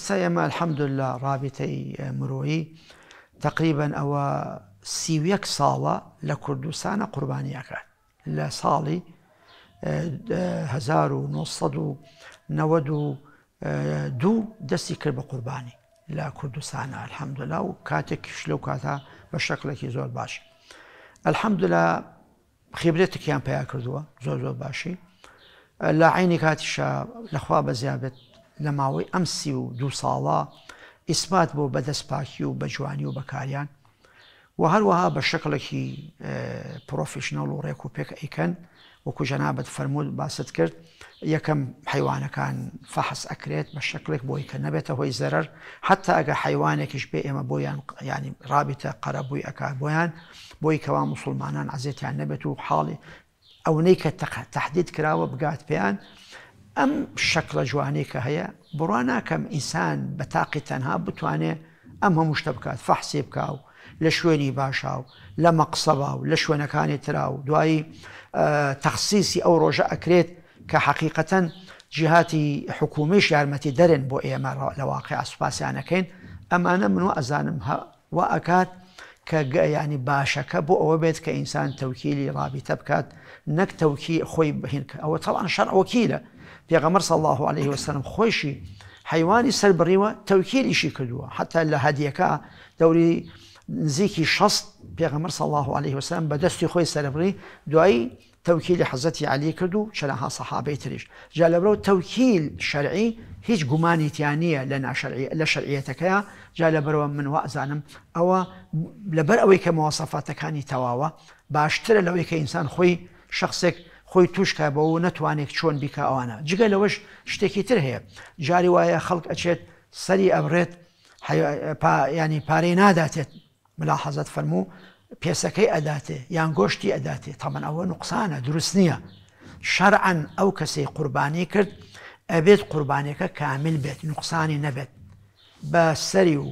الحمد لله ڕابتەی آه، مروي تقريبا ئەوە سیویەک صالة لە کوردستانە قوربانیەکەات لە ساڵی 1992 آه، دوو آه، دەستی دو بە قرباني لا كردوسانا الحمد لله وكاتك لەو کاتە بە شکلێکی زور باش. خبرتك خبرێتێکیان بيا کردووە زور زور باشي لا عيني كاتشا لەخوا بەزیابێت لماوي أمسي دو صالة إثبات بو بدس باكي و بجواني و بكاريان و هروها بشكل كي بروفيشنال و ريكو بيك ايكن و كو جنابت فرمود باست كرت يكم حيوانا كان فحص أكريت بشكل بو ايكن نبيته هو الزرر حتى اگا حيوانا كش بي اما بويان يعني رابطة قربو اكا بويان بو ايكوا مسلمانان عزيت يعني نبيته حالي او نيك تحديد كراوة بقات بيان ئەم شەکلە جوانەی کە هەیە بڕوا ناکەم ئینسان بە تاقی تەنها بتوانێ ئەم هەموو شتە بکات فەحسێ بکاو لە شوێنی باشاو لە مەقسەبا و لە شوێنەکانی ترا و دوایی تەخصیسی ئەو ڕۆژە ئەکرێت کە حقیقەتەن جیهاتی حکومیش یارمەتی دەرێن بۆ ئێمە لە واقعی ئاسوپاسیانەکەین ئەمانە من و ئەزانم و ئەکات كج يعني باشك أبو أو بيت كإنسان توكيلي رابي تبكات نك توكي خوي بهنك أو طبعا شرع وكيلة في غمر صلى الله عليه وسلم خوشي حيواني سلبري توكيل إشي كدوة حتى لا هديك دوري نزيكي شصت في صلى الله عليه وسلم بدست خوي سلبري دعي تەوکیل حەزەتی علی کرد و شەرەها سەحابەی تریش جا لەبرە تەوکیل شەرعی هیچ گومانیتیانە لە لە شەرعیەتەکەیە جا لەبەرەوە من وازانم ئەوە لەبەر ئەوەی کە مەوەسەفاتەکانی تەواوە باشترە لەوەی کە ئینسان خۆی شخصێک خۆی توشکە بە و نتوانێت چۆن بیکە ئەوانە جگە لەوەش شتێکی تر هەیە جاری وایە خەڵک ئەچێت سەری ئەبرێت ینی پارەی ناداتێت ملا حەزت فەرموو پێسەکەی ئەداتێ یان گۆشتی ئەداتێ تەمەەن ئەوە نقصانە دروست نییە شەرعەن ئەو کەسی قوربانی کرد ئەبێت قوربانەکە کامل بێت نقصانی نەبێت بە سەری و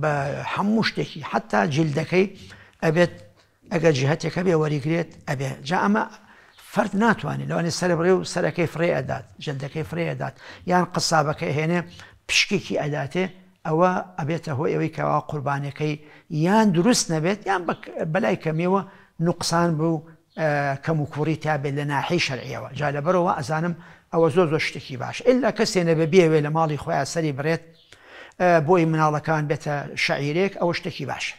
بە هەموو شتێکی حتا جلدەکەی ئەبێت ئەگە جهتێکەکە بێ وەریگرێت ئەبێ جا ئەمە فرد ناتوانێت لەوانی سەرڕێ و سەرەکەی فرێ ئەدات جلدەکەی فرێ ئەدات یان قسابەکەی هێنێ پشکێکی ئەداتێ ئەوە ئەبێتە هۆی ئەوەی کەوا قوربانەکەی یان دروست نەبێت یان بەلای کەمیەوە نوقسان بوو کەم و کوڕی تا بێت لە ناحی شەرعیەوە جا لەبەرەوە ئەزانم ئەوە زۆ زۆ شتێکی باش ئللا کەسێنە بە بێوێ لە ماڵی خۆیان سەری برێت بۆی مناڵەکان بێتە شعیرێک ئەوە شتێکی باشە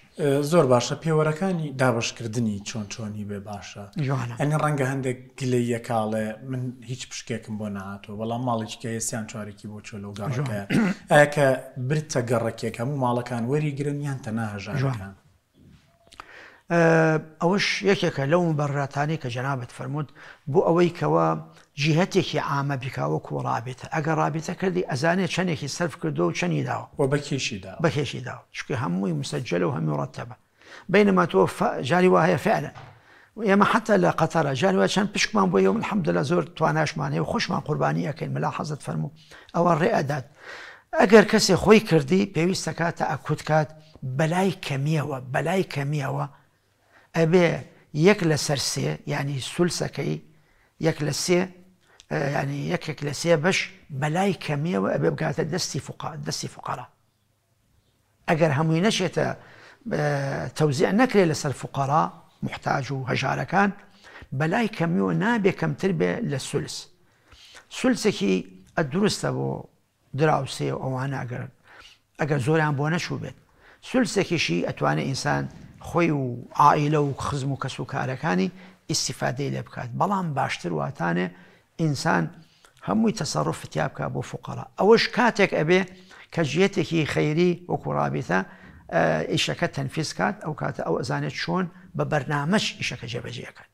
زۆر باشە پێوەرەکانی دابشکردنی چۆن چۆنی بێ باشە ئەنی ڕەنگە هەندێک گلەیە کاڵێ من هیچ پشکێکم بۆ ناتەوە بەڵام ماڵێکی ئێسیان چوارێکی بۆ چۆ لەو گەڕەکە ئەکە برتە گەڕەکێک هەموو ماڵەکان وەری گرنیان تەنە هەژارەکان ئەوەش یەکێکە لەو بەڕاتانی کە جەنابەت فەرموود بۆ ئەوەی کەەوە جیهەتێکی ئامە بیکاوە کوڕابێتە ئەگەر رابطە کردی ئەزانێت چندێکی سرف کردو و چنی داوە و بەکێشیدا بەکێشی داوە چکە هەمووی مسەجلە و هەمیڕەتەبە بینما تۆ جاری وهەیە فعلە ئێمە حتا لە قەتەرە جانوە چەند پشکمان بۆ یوم حەمدلە زۆر تواناشمانێ و خوشمان قوربانی ئەەکەین ملا حەزت فەرمو ئەوە ڕێئدات ئەگەر کەسێ خۆی کردی پێویستە کاتە ئەکوت کات بەلای کەمیەوە بەلای کەمیەوە ابي يكلا سرسي يعني سلسكي يكلا سي آه، يعني يكلا سي باش بلاي كمية وابي بقى دستي فقراء دستي فقراء أجر هم ينشيت آه، توزيع نەکرێت لسر فقراء محتاج و هەژارەکان بەلای کەمیەوە نابێ کەمتر بێ لە الدروس سولسێکی دراوسي أو دراوسێ أجر أجر ئەگەر زۆریان بۆ نەشوو بێت سولسێکیشی ئەتوانێت إنسان خۆی و ئائیلە و خزم و کەس و کارەکانی ئیسیفادەی لێ بکات بەڵام باشتر واتانێ ئینسان هەمووی تەسەڕفتیا بکە بۆ فقەڵە ئەوەش کاتێک ئەبێ کە ژێتێکی خەیری وەکوڕابێتە ئیشەکە تەنفیسکات ئەو کاتە ئەو ئەزانێت چۆن بە بەرنامەش ئیشەکە جێبەجێەکەن.